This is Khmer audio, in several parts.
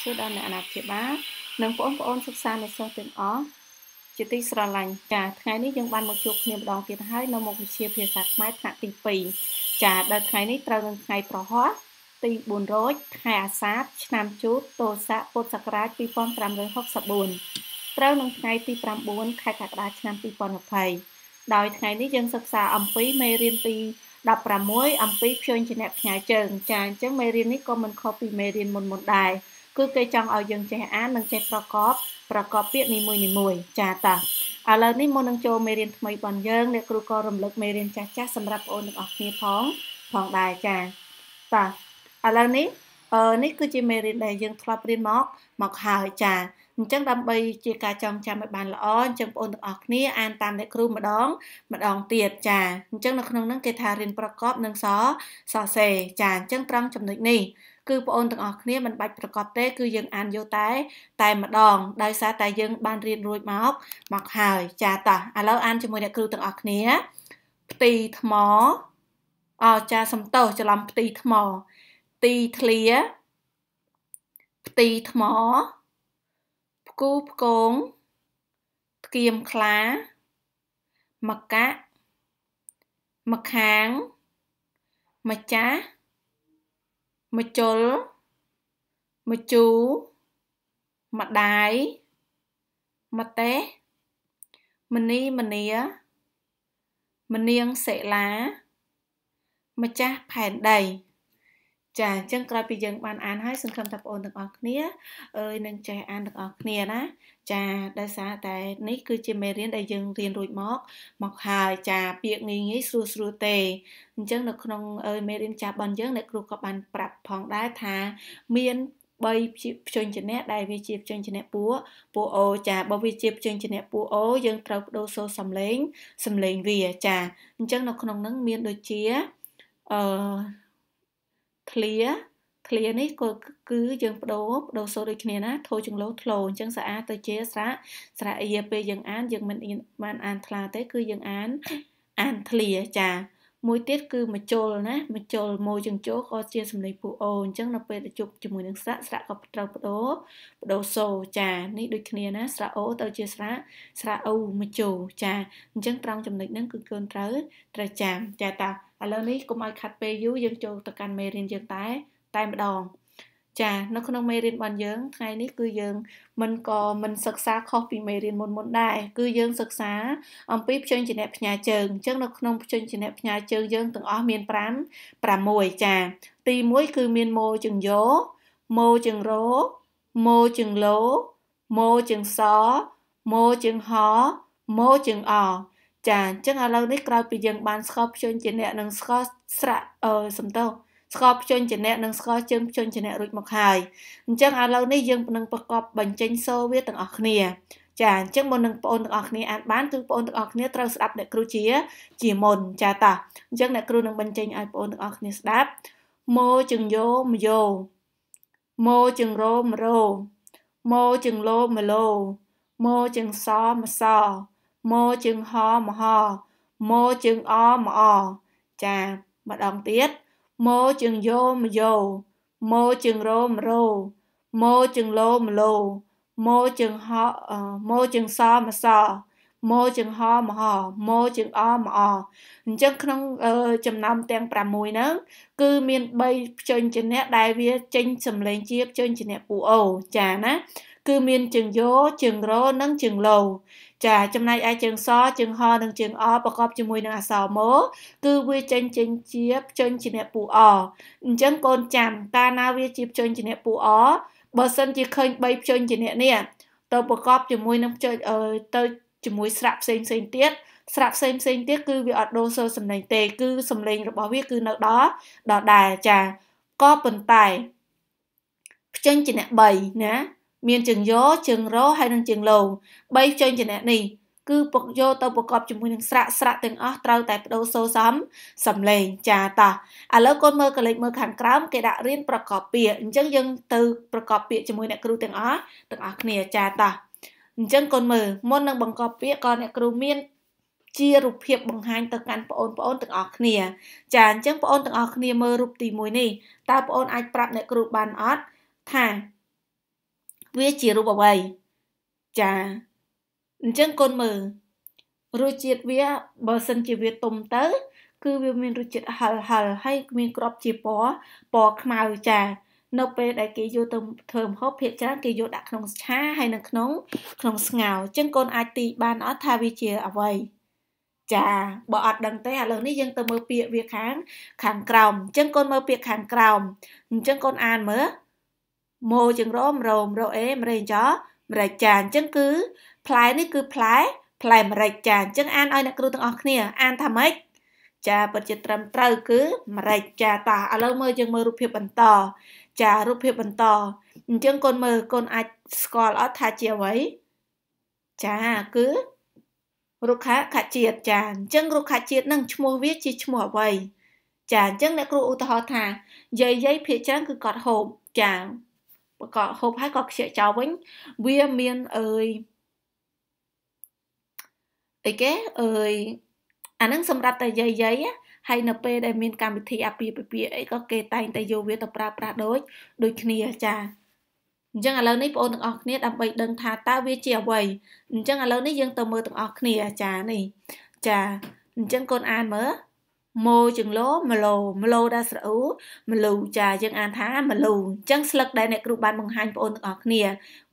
សួរដល់អ្នកអាណាព្យាបាលនិងបងប្អូនសិក្សានិស្សិតទាំងអស់ជាទីស្រឡាញ់ចាថ្ងៃនេះយើងបានមកជួបគ្នាម្ដងទៀតហើយនៅមុខវិជ្ជា ភាសាខ្មែរថ្នាក់ទី2ចាដល់ថ្ងៃនេះត្រូវនឹងថ្ងៃប្រហោះទី400ខែអាសាឍឆ្នាំជូតទស័កពុទ្ធសករាជ2564ត្រូវនឹងថ្ងៃទី9ខែកក្កដាឆ្នាំ2020ដោយថ្ងៃនេះយើងសិក្សាអំពីមេរៀនទី16អំពីភឿនជាអ្នកផ្ញើជើង ចាអញ្ចឹងមេរៀននេះក៏មិនខុសពីមេរៀនមុនមុនដែរគឺគេចង់ឲ្យយើងចេះអាននិងចេះប្រកបប្រកបពាក្យនីមួយនីមួយ ចាតាឥឡូវនេះមុននឹងចូលមេរៀនថ្មីបងយើងអ្នកគ្រូក៏រំលឹកមេរៀនចាស់ចាស់សម្រាប់បងអូនទាំងអស់គ្នាផងផងដែរចាតាឥឡូវនេះអឺនេះគឺជាមេរៀនដែលយើងធ្លាប់រៀនមក មកហើយចាអញ្ចឹងដើម្បីជាការចងចាំឲ្យបានល្អអញ្ចឹងបងប្អូនទាំងអស់គ្នាអានតាមអ្នកគ្រូម្ដង ម្ដងទៀតចាអញ្ចឹងនៅក្នុងហ្នឹងគេថារៀនប្រកបនិងសសសេចាអញ្ចឹងត្រង់ចំណុចនេះគឺបងអូនទាំងអស់គ្នាមិនបាច់ប្រកបទេគឺយើងអានយកតែ តែម្ដងដោយសារតែយើងបានរៀនរួចមកមកហើយចាតោះឥឡូវអានជាមួយអ្នកគ្រូទាំងអស់គ្នាផ្ទីថ្មអចាសំតោសច្រឡំផ្ទីថ្ម ទីធ្លាផ្ទីថ្មផ្គូផ្គងផ្គៀមខ្លាមកកៈមកខាងម្ចាស់ម្ជុលម្ជូម្ដាយម្ទេសមនីមនីមនាងសិលាម្ចាស់ផែនដីចាអញ្ចឹងក្រោយពីយើងបានអានហើយសង្ឃឹមថាបងប្អូនទាំងអស់គ្នាអើយនឹងចេះអានទាំងអស់គ្នាណាចាដោយសារតែនេះគឺជាមេរៀនដែលយើងរៀនរួចមក មកហើយចាពាក្យងាយងាយស្រួលស្រួលទេអញ្ចឹងនៅក្នុងអើយមេរៀនចាស់បនយើងអ្នកគ្រូក៏បានប្រាប់ផងដែរថាមាន3ព្យញ្ជនៈដែលវាជាព្យញ្ជនៈពួកពួកអូចាបើវាជាព្យញ្ជនៈពួកអូយើងត្រូវបដូរសូរសំឡេងសំឡេងវាចាអញ្ចឹងនៅក្នុងនឹងមានដូចជាអឺ clear clear នេះក៏គឺយើងបដូរបដូរសូត្រដូចគ្នាណាធូរចង្លូធ្លោអញ្ចឹងស្អាតទៅជាស្រៈស្រៈអៀពេលយើងអាន យើងមិនបានអានថ្លាទេ គឺយើងអានអានធ្លាចា មួយទៀតគឺមជុលណាមជុលម៉ូចង្ជោក៏ជាសម្លេងពូអូអញ្ចឹងនៅពេលទៅជប់ជាមួយនឹងស្រៈស្រៈក៏ត្រូវបដូរបដូរសូចានេះដូចគ្នាណាស្រៈអូទៅជាស្រៈស្រៈអូមជោចាអញ្ចឹងត្រង់ចំណុចហ្នឹងគឺកូនត្រូវត្រូវចាំចាតាឥឡូវនេះកុំឲ្យខាត់ពេលយូរយើងចូលទៅកាន់មេរៀនយើងតែតែម្ដង ចា នៅក្នុងមេរៀនរបស់យើងថ្ងៃនេះគឺយើង មិនក៏មិនសិក្សា ខុសពីមេរៀនមុនមុនដែរគឺយើងសិក្សា អំពីព្យញ្ជនៈផ្ញាជើងអញ្ចឹងនៅក្នុងព្យញ្ជនៈផ្ញាជើងយើងទាំងអស់មាន5 6ចា ទី1គឺមានម៉ូជើងយោម៉ូជើងរោម៉ូជើងលោម៉ូជើងសម៉ូជើងហម៉ូជើងអចាអញ្ចឹងឥឡូវនេះក្រោយពីយើង បានស្កល់ភ្ជញ្ជាអ្នកនិងស្កល់ស្រាក់អឺសំទោសស្កល់ភ្ជញ្ជាអ្នកនិងស្កល់ជើងភ្ជញ្ជាអ្នករួចមកហើយអញ្ចឹងឥឡូវនេះយើងនឹងប្រកបបញ្ចេញសូរវាទាំងអស់គ្នា ចាអញ្ចឹងមុននឹងបងប្អូនទាំងអស់គ្នាអានបានគឺបងប្អូនទាំងអស់គ្នាត្រូវស្ដាប់អ្នក គ្រូជាជាមុនចាតោះអញ្ចឹងអ្នកគ្រូនឹងបញ្ចេញឲ្យបងប្អូនទាំងអស់គ្នាស្ដាប់ម៉ូជឹងយោមយោម៉ូជឹងរោមរោម៉ូជឹងលោមលោម៉ូជឹងសមសោមោជើងហមហមោជើងអមអចាម្ដងទៀតមោជើងយោមយោមោជើងរោមរោមោជើងលោមលោមោជើងហមោជើងសមសមោជើងហមហមោជើងអមអអញ្ចឹងក្នុង ចំណោមទាំង6ហ្នឹង គឺមាន3ផ្ជញ្ជនៈដែលវា ចេញសំឡេងជាផ្ជញ្ជនៈពូអូចាណា គឺមានជើងយោជើងរោនិងជើងលោចាចំណែកឯជើងសជើងហនិងជើងអប្រកបជាមួយនឹងអក្សរមគឺវាចេញចេញជាផ្ចេញជាអ្នកពូអអញ្ចឹងកូនចាំតាណាវាជាផ្ចេញជាអ្នកពូអបើសិនជាឃើញ3ផ្ចេញជាអ្នកនេះទៅប្រកបជាមួយនឹងផ្ចេញទៅជាមួយស្រៈផ្សេងផ្សេងទៀតស្រៈផ្សេងផ្សេងទៀតគឺវាអត់ដូរសូរសំឡេងទេ គឺសំឡេង របស់វាគឺនៅដល់ដល់ដែរចាក៏ប៉ុន្តែផ្ចេញជាអ្នក3ណាមានជើងយោជើងរោហើយនិងជើងលង3ខ្ជើងចណៈនេះគឺពុកយោទៅប្រកបជាមួយនឹងស្រាក់ស្រាក់ទាំងអស់ត្រូវតែបដូរសូសំសំឡេងចាតោះឥឡូវកូនមើលកលេចមើលខាងក្រោមគេដាក់រៀនប្រកបពាក្យអញ្ចឹងយើងទៅប្រកបពាក្យជាមួយអ្នកគ្រូទាំងអស់ទាំងអស់គ្នាចាតោះអញ្ចឹងកូនមើលមុននឹងបង្កប់ពាក្យក៏អ្នកគ្រូមាន ជារូបភាពបង្ហាញទៅកាន់បងប្អូនទាំងអស់គ្នាចាអញ្ចឹងបងប្អូនទាំងអស់គ្នាមើលរូបទី1នេះតើបងប្អូនអាចប្រាប់អ្នកគ្រូបានអត់ថាវាជារូបអ្វីចាអញ្ចឹងកូនមើលរសជាតិវាបើសិនជាវាទុំទៅ គឺវាមានរសជាតិហឹរហឹរហើយមានក្របជាពណ៌ពណ៌ខ្មៅចា នៅពេលដែលគេយកទៅធ្វើម្ហូបភាគច្រើនគេយកដាក់ក្នុងឆាហើយនៅក្នុងក្នុងស្ងោរអញ្ចឹងកូនអាចទីបានអត់ថាវាជាអ្វីចាបើអត់ដឹងទេឥឡូវនេះយើងទៅមើលពាក្យវាខាងខាងក្រោមអញ្ចឹងកូនមើលពាក្យខាងក្រោមអញ្ចឹងកូនអានមើលមោចង្រោមរោមរោអេម្រេចចោម្រេចចាអញ្ចឹងគឺផ្លែនេះគឺផ្លែផ្លែម្រេចចាអញ្ចឹងអានឲ្យអ្នកគ្រូទាំងអស់គ្នាអានថាម៉េចចាពិតជាត្រឹមត្រូវគឺម្រេចចាតាឥឡូវមើលយើងមើលរូបភាពបន្តចារូបភាពបន្តអញ្ចឹងកូនមើលកូនអាចស្គាល់អត់ថាជាអ្វីចាគឺរុក្ខខជាតិចាអញ្ចឹងរុក្ខជាតិនឹងឈ្មោះវាជាឈ្មោះអ្វីចាអញ្ចឹងអ្នកគ្រូឧទាហរណ៍ថាយាយយាយភាកច្រើនគឺគាត់ហូបចាក៏ហូបហើយក៏ខ្ជិះចោលវិញវាមានអើយអីគេអើយអាហ្នឹងសម្រាប់តែយាយយាយហើយនៅពេលដែលមានកម្មវិធីអាពាហ៍ពិពាហ៍អីក៏គេតែង តែយកវាទៅប្រើប្រាស់ដូចដូចគ្នាចា៎អញ្ចឹងឥឡូវនេះបងប្អូនទាំងអស់គ្នាដើម្បីដឹងថាតើវាជាអ្វីអញ្ចឹងឥឡូវនេះយើងទៅមើលទាំងអស់គ្នាចានេះចាអញ្ចឹងកូនអានមើលម៉ូចង្លោម៉ឡូម៉ឡូដែលស្រអ៊ូម៉ឡូចាយើងអានថាម៉ឡូអញ្ចឹងស្លឹកដែលអ្នកគ្រូបានបង្ហាញបងប្អូនទាំងអស់គ្នា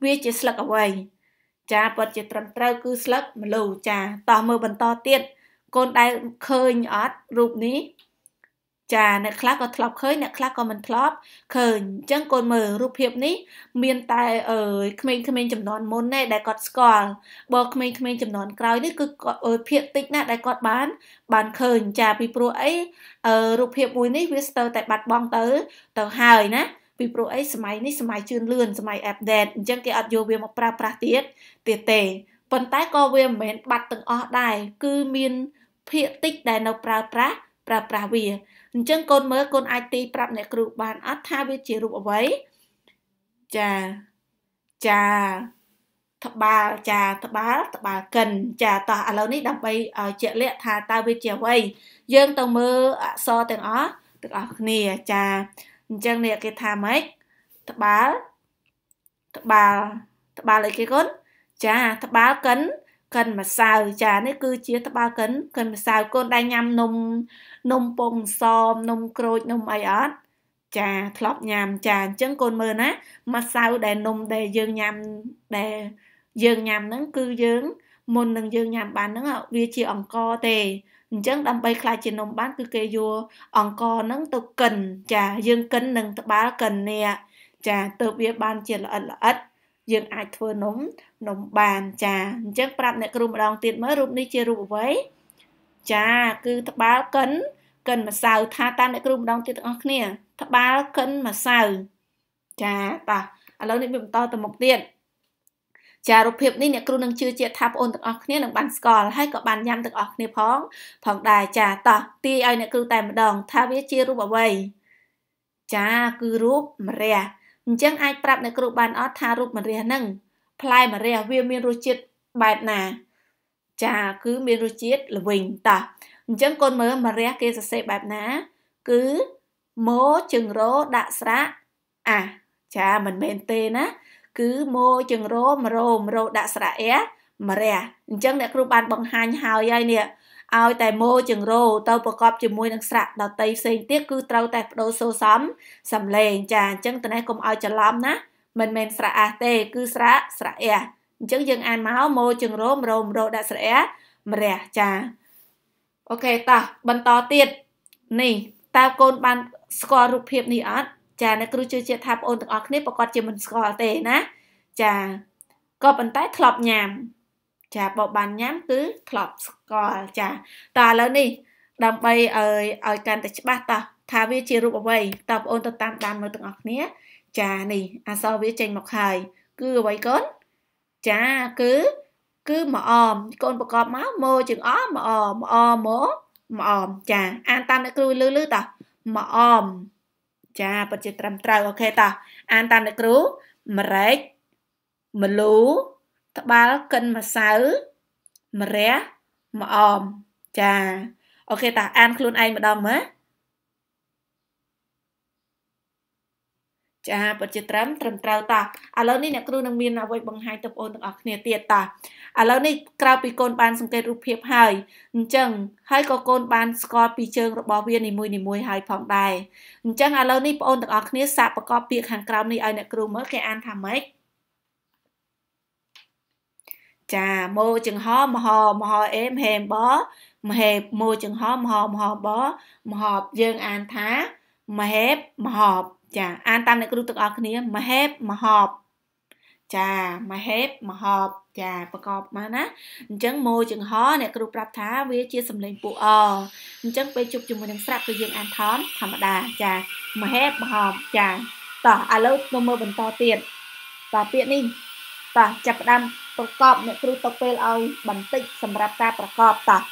វាជាស្លឹកអ្វីចាពិតជាត្រឹមត្រូវគឺស្លឹកម៉ឡូចាតោះមើលបន្តទៀតកូនដែលឃើញអត់រូបនេះចាអ្នកខ្លះក៏ធ្លាប់ឃើញអ្នកខ្លះក៏មិនធ្លាប់ឃើញអញ្ចឹងកូនមើលរូបភាពនេះ មានតែអើយក្មេងៗចំនួនមុនទេដែលគាត់ស្គាល់បើក្មេងៗចំនួនក្រោយនេះគឺគាត់អើយភាពតិចណាស់ដែលគាត់បាន បានឃើញចាពីព្រោះអីអើរូបភាពមួយនេះវាស្ទើរតែបាត់បង់ទៅ ទៅហើយណាពីព្រោះអីសម័យនេះសម័យជឿនលឿនសម័យ update អញ្ចឹងគេអត់យកវាមកប្រើប្រាស់ទៀតទៀតទេប៉ុន្តែក៏វាមិនមែនបាត់ទាំងអស់ដែរគឺមានភាកតិចដែលនៅប្រើប្រាស់ប្រើប្រាស់វាអញ្ចឹងកូនមើលកូនអាចទីប្រាប់អ្នកគ្រូបានអត់ថាវាជារូបអ្វីចាចាត្បាល់ចាត្បាល់ត្បាល់កិនចាតោះឥឡូវនេះដើម្បីឲ្យជាក់លាក់ថាតើវាជាអ្វីយើងទៅមើលអក្សរទាំងអស់ទាំងអស់គ្នាចាអញ្ចឹងនេះគេថាម៉េចត្បាល់ត្បាល់ត្បាល់អីគេកូនចាត្បាល់កិនកិនម្សៅចានេះគឺជាត្បាល់កិនកិនម្សៅកូនដែរញ៉ាំនំនំពងសោមនំក្រូចនំអីអត់ចាធ្លាប់ញ៉ាំចាអញ្ចឹងកូនមើលណាម្សៅដែលនំដែលយើងញ៉ាំដែលយើងញ៉ាំហ្នឹងគឺយើងមុននឹងយើងញ៉ាំបានហ្នឹងវាជាអង្ករទេអញ្ចឹងដើម្បីខ្លាចជានំបានគឺគេយកអង្ករហ្នឹងទៅកិនចាយើងកិននឹងត្បាល់កិននេះចាទៅវាបានជាល្អិតល្អិតយើងអាចធ្វើនំនំបានចាអញ្ចឹងប្រាប់អ្នកគ្រូម្ដងទៀតមើលរូបនេះជារូបអ្វីចាគឺត្បាល់កិនកិនម្សៅថាតាមអ្នកគ្រូម្ដងទៀតទាំងអស់គ្នាត្បាល់កិនម្សៅចាតោះឥឡូវនេះវាបន្តទៅមុខទៀតចារូបភាពនេះអ្នកគ្រូនឹងជឿជាក់ថាបងអូនទាំងអស់គ្នានឹងបានស្គាល់ហើយក៏បានញ៉ាំទាំងអស់គ្នាផងផងដែរចាតោះទាយឲ្យអ្នកគ្រូតែម្ដង ថាវាជារូបអ្វីចាគឺរូបម្រះអញ្ចឹងអាចប្រាប់អ្នកគ្រូបានអត់ថារូបមរះនឹងផ្លែមរះវាមានរសជាតិបែបណាចាគឺមានរសជាតិល្វីងតោះអញ្ចឹងកូនមើលមរះគេសរសេរបែបណា គឺម៉ូជឹងរោដាក់ស្រៈអាចាមិនមែនទេណាគឺម៉ូជឹងរោមរោមរោដាក់ស្រៈអែមរះអញ្ចឹងអ្នកគ្រូបានបង្ហាញហើយហើយនេះឲ្យតែម៉ូចង្រោទៅប្រកបជាមួយនឹងស្រៈដតីផ្សេងទៀតគឺត្រូវតែបដូរសូសំសំឡេងចាអញ្ចឹងតើកុំឲ្យច្រឡំណា មិនមែនស្រៈអះទេគឺស្រៈស្រៈអះអញ្ចឹងយើងអានមកម៉ូចង្រោមរោមរោដាក់ស្រៈអះមរះចាអូខេតោះបន្តទៀតនេះតើកូនបានស្គាល់រូបភាពនេះអត់ចាអ្នកគ្រូជឿជាក់ថាបងអូនទាំងអស់គ្នាប្រកាសជាមិនស្គាល់ទេណាចាក៏ប៉ុន្តែធ្លាប់ញ៉ាំចាបបបានញ៉ាំគឺខ្លប់ស្គាល់ចាតើឥឡូវនេះដើម្បីឲ្យឲ្យកាន់តែច្បាស់តោះថាវាជារូបអ្វីតើបងអូនទៅតាមដានមើលទាំងអស់គ្នា ចានេះអសរវាចេញមកហើយគឺអ្វីកូនចាគឺគឺមកអមកូនប្រកបមកម៉ូជាងអមកអមកអម៉ូមកអមចាអានតាមអ្នកគ្រូលឺលឺតោះមកអមចាពិតជាត្រឹមត្រូវអូខេតោះអានតាមអ្នកគ្រូម្រេចម្លូត្បាល់កិនម្សៅម្រះម្អមចាអូខេតាអានខ្លួនឯងម្ដងមើលចាពិតជាត្រឹមត្រឹមត្រូវតាឥឡូវនេះអ្នកគ្រូនឹងមានអ្វីបង្ហាញទៅបងប្អូនទាំងអស់គ្នាទៀតតាឥឡូវនេះក្រៅពីកូនបានសង្កេតរូបភាពហើយអញ្ចឹងហើយក៏កូនបានស្គាល់ពីជើងរបស់វានីមួយនីមួយហើយផងដែរអញ្ចឹងឥឡូវនេះបងប្អូនទាំងអស់គ្នាសាកប្រកបពាក្យខាងក្រោមនេះឲ្យអ្នកគ្រូមើលគេអានថាម៉េចចាម៉ូចង្ហរមហមហអេមហេមបមហេបម៉ូចង្ហរមហមហបមហបយើងអានថាមហេបមហបចាអានតាមអ្នកគ្រូទាំងអស់គ្នា មហេបមហបចាមហេបមហបចាប្រកបមកណាអញ្ចឹងម៉ូចង្ហរអ្នកគ្រូប្រាប់ថាវាជាសំឡេងពួកអអញ្ចឹងពេលជប់ជាមួយនឹងស្រាប់គឺយើងអានថមធម្មតា ចាមហេបមហបចាតោះឥឡូវមកមើលបន្តទៀតតោះពាក្យនេះបាទចាប់ផ្ដើមប្រកបអ្នកគ្រូទុកពេលឲ្យ បន្តិចសម្រាប់ការប្រកបតោះ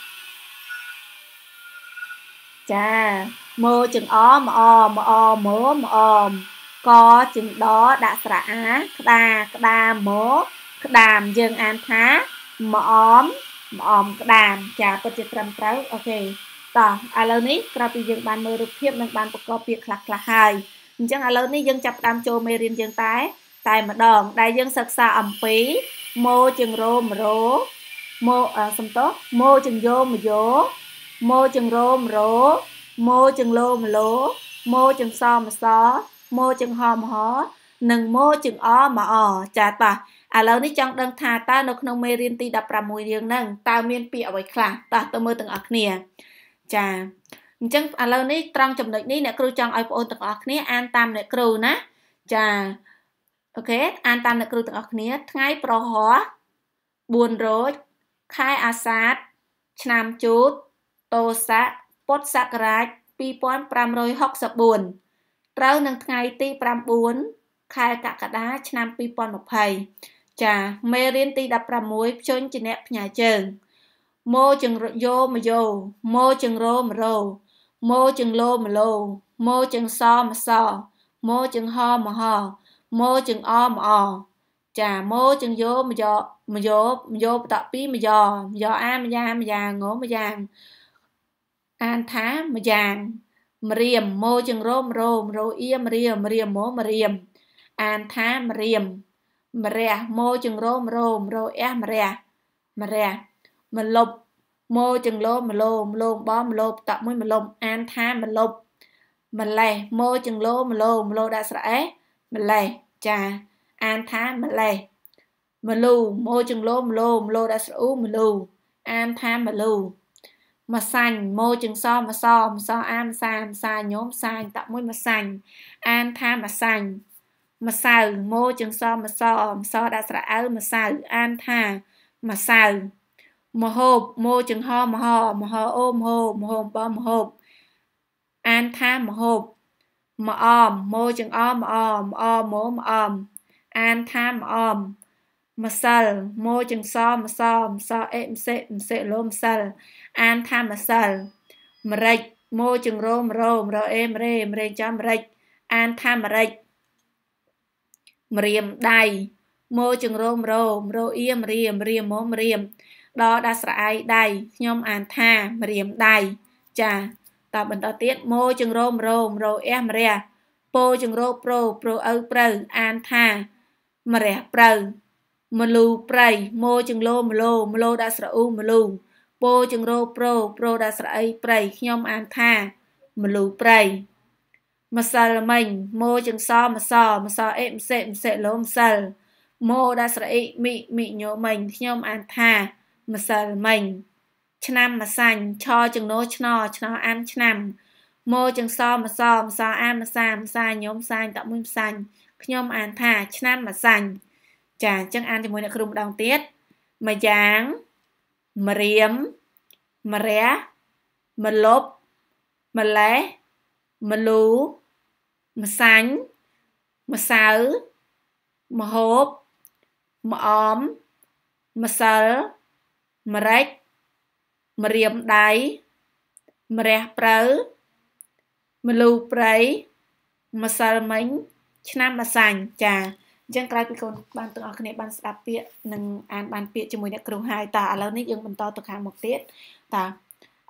ចាមើចឹងអមអមអមអមកចឹងដដាក់ស្រៈអាក្តាក្តាមកក្តាមយើងអានថា មអមមអមក្តាមចាពិតជាត្រឹមត្រូវអូខេតោះឥឡូវនេះក្រោយពីយើងបានមើលរូបភាពនិងបានប្រកបពាក្យខ្លះៗហើយអញ្ចឹងឥឡូវនេះយើងចាប់ផ្ដើមចូលមេរៀនយើងតែតែម្ដងដែលយើង សិក្សាអំពីម៉ូជាងរោមរោម៉ូសំតោម៉ូជាងយោមយោម៉ូជាងរោមរោម៉ូជាងលោមលោម៉ូជាងសមសម៉ូជាងហមហនិងម៉ូជាងអមអចាតោះឥឡូវនេះចង់ដឹងថាតើនៅក្នុងមេរៀនទី16យើងហ្នឹងតើមានពាក្យអ្វីខ្លះតោះទៅមើលទាំងអស់គ្នាចាអញ្ចឹងឥឡូវនេះត្រង់ចំណុចនេះអ្នកគ្រូចង់ឲ្យបងប្អូនទាំងអស់គ្នាអានតាមអ្នកគ្រូណាចាអូខេអានតាមអ្នកគ្រូទាំងអស់គ្នា ថ្ងៃប្រហោះ4រោចខែអាសាឍឆ្នាំជូតតោស័កពុទ្ធសករាជ2564ត្រូវនឹងថ្ងៃទី9ខែកក្កដាឆ្នាំ2020ចាមេរៀនទី16ភ្ជញ្ជាអ្នកផ្ញើជើងម៉ូចឹងយោមយោម៉ូចឹងរោមរោម៉ូចឹងលោមលោម៉ូចឹងសមសម៉ូចឹងហមហោមកជើងអមអចាមកជើងយោមកយោមកយោមកយោបតពីមកយោមកយោអាមកយ៉ាងមកយ៉ាងងមកយ៉ាងអានថាមកយ៉ាងមរៀមមកជើងរោមរោមរោអៀមរៀមរៀមមកមរៀមអានថាមរៀមមរះមកជើងរោមរោមរោអះមរះមរះមលប់មកចង្លោមលោមលោមបំលោបតមួយមលំអានថាមលប់ម្លេះមកចង្លោមលោមលោដាក់ស្រអេះម្លេះចាអានថាម្លេះមលូម៉ូចង្លូមលោមលោដាក់ស្រអ៊ូមលូ អានថាមលូមកសាញ់ម៉ូចង្សអមសមសអាមសាមសាញោមសាញ់តមួយមកសាញ់អានថាមកសាញ់ម្សៅម៉ូចង្សអមសមសដាក់ស្រអៅម្សៅអានថាម្សៅមហូបម៉ូចង្ហមហមហអូមហូមហូមបំហូបអានថាមហូបម្អមមោចង្អមម្អមម្អមមោម្អមអានថាម្អមម្សិលមោចង្សម្សម្សម្សអេម្សេម្សេលោម្សិលអានថាម្សិលម្រេចមោចង្រោមរោមរអេមរេមរេចំម្រេចអានថាម្រេចម្រាមដៃមោចង្រោមរោមរអៀមរៀមរៀមមោមរៀមដដល់ស្រអាយដៃខ្ញុំអានថាម្រាមដៃចាក៏បន្តទៀតម៉ូចង្រោមរោមរោអះមរះពោចង្រោប្រូប្រូឪប្រៅអានថា មរះប្រៅមលូប្រៃម៉ូចង្លោមលោមលោដាក់ស្រអ៊ូមលូពោចង្រោប្រូប្រូដាក់ស្រអីប្រៃខ្ញុំអានថាមលូប្រៃម្សិលមិញម៉ូចង្សម្សម្សអេម្សេម្សេលោម្សិលម៉ូដាក់ស្រអ៊ីមីមីញោមិញខ្ញុំអានថាម្សិលមិញឆ្នាំម្សាញ់ឆជំនោឆ្នោ ឆ្នោអាន ឆ្នាំម៉ូចង្សមសមសអានម្សាម្សាខ្ញុំសាញ់តមួយផ្សាញ់ខ្ញុំអានថា ឆ្នាំម្សាញ់ចាអញ្ចឹងអានជាមួយអ្នកគ្រូម្ដងទៀតម្យ៉ាងម្រាមម្រះម្លប់ម្លេះម្លូម្សាញ់ម្សៅម្ហូបម្អមម្សិលម្រេចម្រាមដៃម្រះប្រៅម្លូព្រៃម្សិលមិញឆ្នាំអាសាញ់ចាអញ្ចឹងក្រោយពីកូនបានទាំងអស់គ្នាបានស្ដាប់ពាក្យនិងអានបានពាក្យជាមួយអ្នកគ្រូហើយតើឥឡូវនេះយើងបន្តទៅខាងមុខទៀតតើ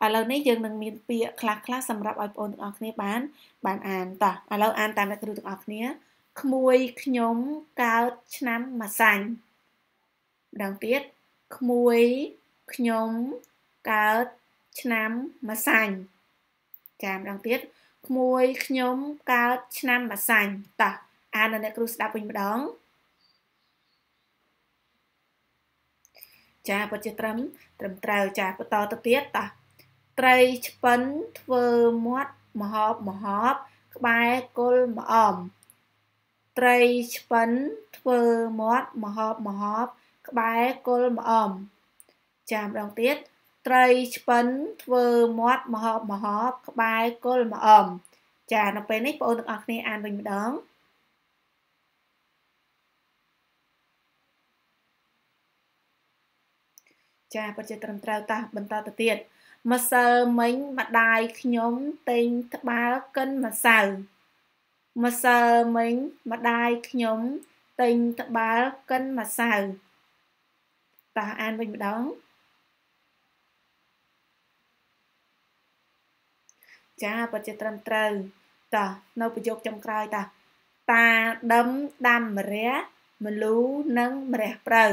ឥឡូវនេះយើងនឹងមានពាក្យខ្លះខ្លះសម្រាប់ឲ្យបងប្អូនទាំងអស់គ្នាបានបានអានតោះឥឡូវអានតាមអ្នកគ្រូទាំងអស់គ្នា ក្មួយខ្ញុំកើតឆ្នាំមួយសាញ់ម្ដងទៀតក្មួយខ្ញុំកើតឆ្នាំម្សាញ់ចាម្ដងទៀតក្មួយខ្ញុំកើត ឆ្នាំម្សាញ់តោះអានដល់អ្នកគ្រូស្ដាប់វិញម្ដងចាពិតជាត្រឹម ត្រឹមត្រូវចាបន្តទៅទៀតតោះត្រីឆ្ពិនធ្វើមាត់មហោបមហោបក្បែរគល់ម្អមត្រីឆ្ពិនធ្វើមាត់មហោបមហោបក្បែរគល់ម្អមចាម្ដងទៀតត្រីឆ្ពិនធ្វើមាត់មហោបមហោបក្បែរគល់ម្អមចានៅពេលនេះបងប្អូនទាំងអស់គ្នាអានវិញម្ដងចាពិតជាត្រឹមត្រូវតាបន្តទៅទៀតម្សិលមិញម្ដាយខ្ញុំទិញត្បាល់កិនម្សៅម្សិលមិញម្ដាយខ្ញុំទិញត្បាល់កិនម្សៅតោះអានវិញម្ដងចាពិតជាត្រឹមត្រូវតោះនៅប្រយោគចុងក្រោយតោះតាដឹមដាំម្រះមលូនិងម្រះប្រៅ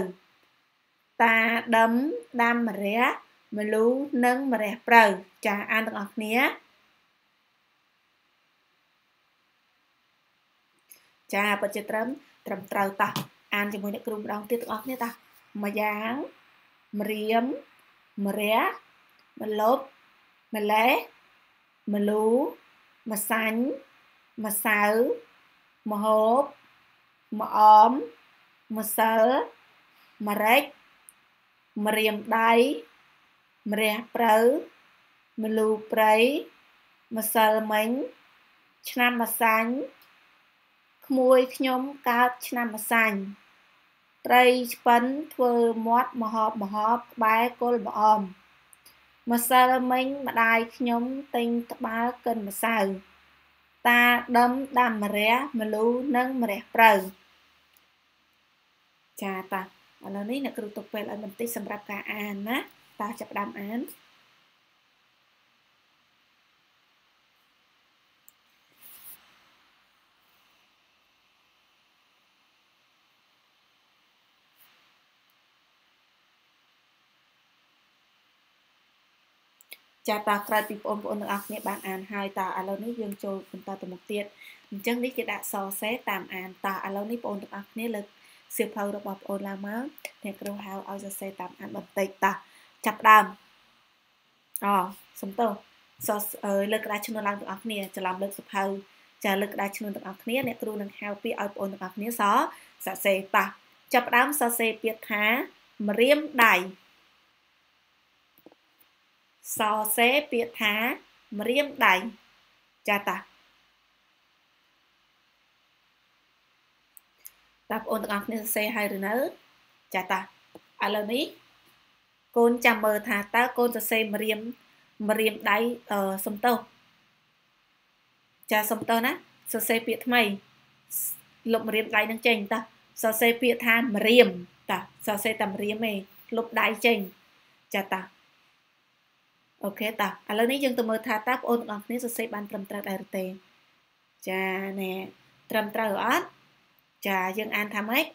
តាដឹមដាំម្រះមលូនិងម្រះប្រៅចាអានទាំងអស់គ្នា ចាពិតជាត្រឹមត្រឹមត្រូវតោះអានជាមួយអ្នកគ្រូម្ដងទៀតទាំងអស់គ្នាតោះម្យ៉ាងម្រាមម្រះម្លប់ម្លេះម្លូម្សាញ់ម្សៅម្ហូបម្អមម្សិលម្រេចម្រាមដៃម្រះប្រៅម្លូប្រៃម្សិលមិញឆ្នាំម្សាញ់ក្មួយខ្ញុំកើតឆ្នាំម្សាញ់ត្រីស្ពិនធ្វើមាត់មហោបមហោបក្បែរគល់ម្អមម្សិលមិញម្ដាយខ្ញុំទិញត្បាល់កិនម្សៅតាដុំដាំម្រះមលូនិងម្រះប្រៅចាតាឥឡូវនេះអ្នកគ្រូទុកពេលឲ្យបន្តិចសម្រាប់ការអានណាតាចាប់ផ្ដើមអានចាតើក្រោយពីបងប្អូនទាំងអស់គ្នាបានអានហើយតើឥឡូវនេះយើងចូលបន្តទៅមុខទៀតអញ្ចឹងនេះគេដាក់សរសេរតាមអានតើឥឡូវនេះបងប្អូនទាំងអស់គ្នាលើកសៀវភៅរបស់បងប្អូនឡើងមកអ្នកគ្រូហៅឲ្យសរសេរតាមអានបន្តិចតើចាប់ដើមអូសំទោសសអឺលើកក្តារឈ្នួនឡើងទាំងអស់គ្នាច្រឡំលើកសភៅចាលើកក្តារឈ្នួនទាំងអស់គ្នាអ្នកគ្រូនឹងហៅពាក្យឲ្យបងប្អូនទាំងអស់គ្នាសរសរសេរប៉ះចាប់ដើមសរសេរពាក្យថាម្រាមដៃសរសេរពាក្យថាម្រាមដៃចាតាតើបងប្អូនទាំងអស់គ្នាសរសេរហើយឬនៅចាតាឥឡូវនេះកូនចាំមើលថាតើកូនសរសេរម្រាមម្រាមដៃអឺសំតោចាសំតោណាសរសេរពាក្យថ្មីលុបម្រាមដៃនឹងចេញតើសរសេរពាក្យថាម្រាមតើសរសេរតែម្រាមឯងលុបដៃចេញចាតាអូខេតោះឥឡូវនេះយើងទៅមើលថាតើបងប្អូនទាំងអស់គ្នាសរសេរបានត្រឹមត្រូវដែរឬទេចាណែត្រឹមត្រូវអត់ចាយើងអានថាម៉េច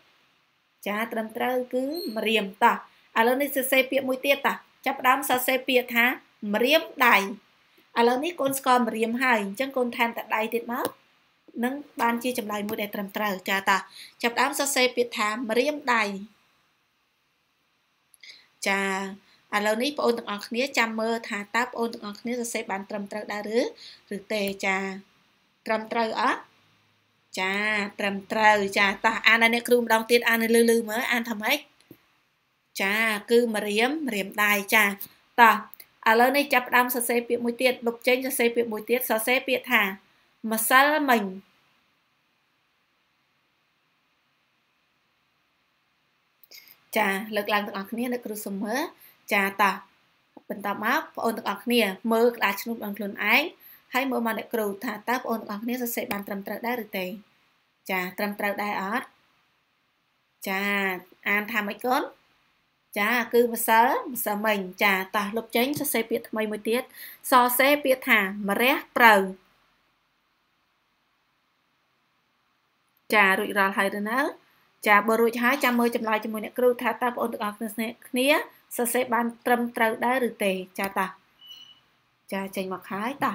ចាត្រឹមត្រូវគឺម្រាមតោះឥឡូវនេះសរសេរពាក្យមួយទៀតតោះចាប់ផ្ដើមសរសេរពាក្យថាម្រាមដៃឥឡូវនេះកូនស្គាល់ម្រាមហើយអញ្ចឹងកូនថែមតដៃទៀតមកនឹងបានជាចម្លើយមួយដែលត្រឹមត្រូវ ចាតោះចាប់ផ្ដើមសរសេរពាក្យថាម្រាមដៃចាឥឡូវនេះបងអូនទាំងអស់គ្នាចាំមើលថាតើបងអូនទាំងអស់គ្នាសរសេរបានត្រឹមត្រូវដែរឬឬទេចាត្រឹមត្រូវអត់ចាត្រឹមត្រូវចាតោះអានឲ្យអ្នកគ្រូម្ដងទៀតអានឲ្យលឺលឺមើលអានថាម៉េចចាគឺមរៀមរៀមដៃចាតោះឥឡូវនេះចាប់ផ្ដើមសរសេរពាក្យមួយទៀតលុបចេញសរសេរពាក្យមួយទៀតសរសេរពាក្យថាម្សិលមិញចាលើកឡើងទាំងអស់គ្នាអ្នកគ្រូសុំមើលចាតោះបន្តមកបងប្អូនទាំងអស់គ្នាមើលក្តារឈ្នួតរបស់ខ្លួនឯងហើយមើលមកអ្នកគ្រូថាតើបងប្អូនទាំងអស់គ្នាសរសេរបានត្រឹមត្រូវដែរឬទេចាត្រឹមត្រូវដែរអត់ចាអានថាម៉េចកូនចាគឺម្សិលម្សិលមិញចាតោះលុបចេញសរសេរពាក្យថ្មីមួយទៀតសរសេរពាក្យថាម្រះប្រើចារួចរាល់ហើយទៅណាចាបើរួចហើយចាំមើលចម្លើយជាមួយអ្នកគ្រូថាតើបងអូនទាំងអស់គ្នាសរសេរបានត្រឹមត្រូវដែរឬទេចាតាចាចេញមកហើយតា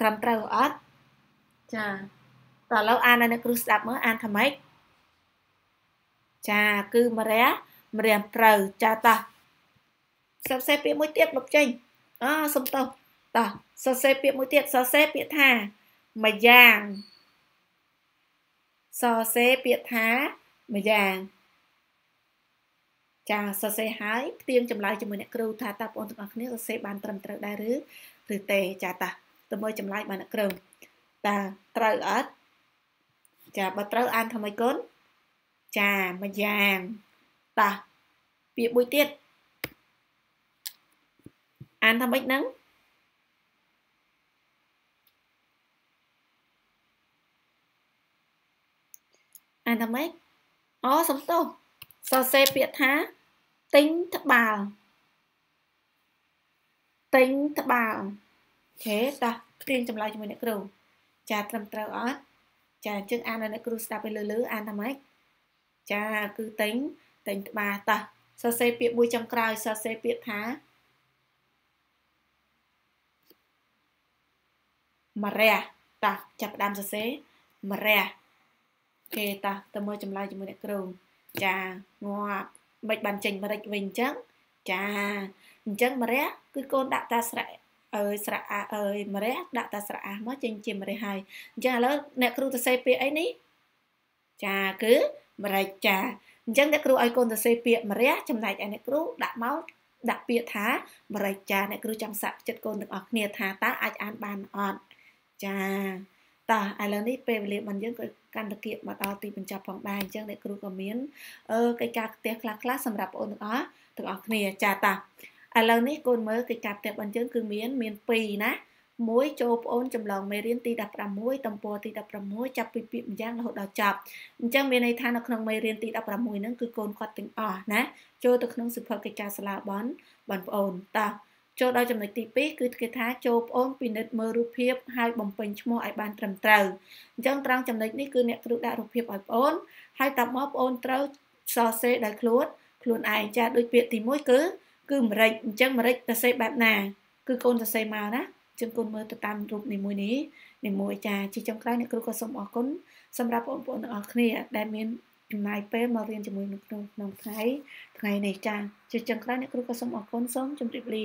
ត្រឹមត្រូវអត់ចាតើឥឡូវអានដល់អ្នកគ្រូស្ដាប់មើលអានថាម៉េចចាគឺមរះមរះត្រូវចាតាសរសេរពាក្យមួយទៀតលុបចេញអសុំតោះតាសរសេរពាក្យមួយទៀតសរសេរពាក្យថាម្យ៉ាងសរសេរពាក្យថាម្យ៉ាងចាសរសេរហើយផ្ទៀងចម្លើយជាមួយអ្នកគ្រូ ថាតើបងប្អូនទាំងអស់គ្នាសរសេរបានត្រឹមត្រូវដែរឬឬទេចាតាទៅមើលចម្លើយបានអ្នកគ្រូតាត្រូវអត់ចាបើត្រូវអានថាម៉េចគុណចាម្យ៉ាងតាពាក្យមួយទៀតអានថាម៉េចហ្នឹងអានថាម៉េចអូសំទោសសរសេរពាក្យថាទិញត្បាល់ទិញត្បាល់អូខេតោះព្រៀងចម្លើយជាមួយអ្នកគ្រូចាត្រឹមត្រូវអត់ចាជើងអាននៅអ្នកគ្រូស្ដាប់ទៅលើលើអានថាម៉េចចាគឺទិញទិញត្បាល់តោះសរសេរពាក្យមួយចុងក្រោយសរសេរពាក្យថាមរះតោះចាប់ដើមសរសេរមរះគេតោះទៅមើលចម្លើយជាមួយអ្នកគ្រូចាងាប់មិនបានចេញម្រេចវិញអញ្ចឹងចាអញ្ចឹងម្រះគឺកូនដាក់តាស្រៈអើយស្រៈអាអើយម្រះដាក់តាស្រៈអាមកចេញជាម្រះហើយអញ្ចឹងឥឡូវអ្នកគ្រូទៅសេពាក្យអីនេះចាគឺម្រេចចាអញ្ចឹងអ្នកគ្រូឲ្យកូនទៅសេពាក្យម្រះចំណែកឯអ្នកគ្រូដាក់មកដាក់ពាក្យថាម្រេចចាអ្នកគ្រូចង់សាកចិត្តកូនទាំងអស់គ្នាថាតើអាចអានបានអត់ចាតោះឥឡូវនេះពេលវេលារបស់យើងក៏កាន់តែគៀបមកដល់ទីបញ្ចប់ផងដែរអញ្ចឹងអ្នកគ្រូក៏មានអឺកិច្ចការផ្ទះខ្លះខ្លះសម្រាប់បងប្អូនទាំងអស់ទាំងអស់គ្នាចាតោះឥឡូវនេះកូនមើលកិច្ចការផ្ទះរបស់យើងគឺមាន មាន2ណា1ចូលប្អូនចម្លងមេរៀនទី16ទំព័រទី16ចាប់ពីពាក្យម្យ៉ាងរហូតដល់ចប់អញ្ចឹងមានន័យថានៅក្នុងមេរៀនទី16ហ្នឹងគឺកូនគាត់ទាំងអស់ណាចូលទៅក្នុងសិភើកិច្ចការសាលាបនបងប្អូនតោះចូលដល់ចំណុចទី2គឺគេថាចូលប្អូនពិនិត្យមើលរូបភាពហើយបំពេញឈ្មោះឲ្យបានត្រឹមត្រូវអញ្ចឹងត្រង់ចំណុចនេះគឺអ្នកគ្រូដាក់រូបភាពឲ្យប្អូនហើយតមកប្អូនត្រូវសរសេរដោយខ្លួនខ្លួនឯងចាដូចពាក្យទី1គឺគឺម្រេចអញ្ចឹងម្រេចសរសេរបែបណា គឺកូនសរសេរមកណាចឹងកូនមើលទៅតាមរូបនីមួយនេះនីមួយចាជាចុងក្រោយអ្នកគ្រូក៏សូមអរគុណសម្រាប់បងប្អូនទាំងអស់គ្នាដែលមានចំណាយពេលមករៀនជាមួយនឹងក្នុងថ្ងៃថ្ងៃនេះចាជាចុងក្រោយអ្នកគ្រូក៏សូមអរគុណសូមជម្រាបលា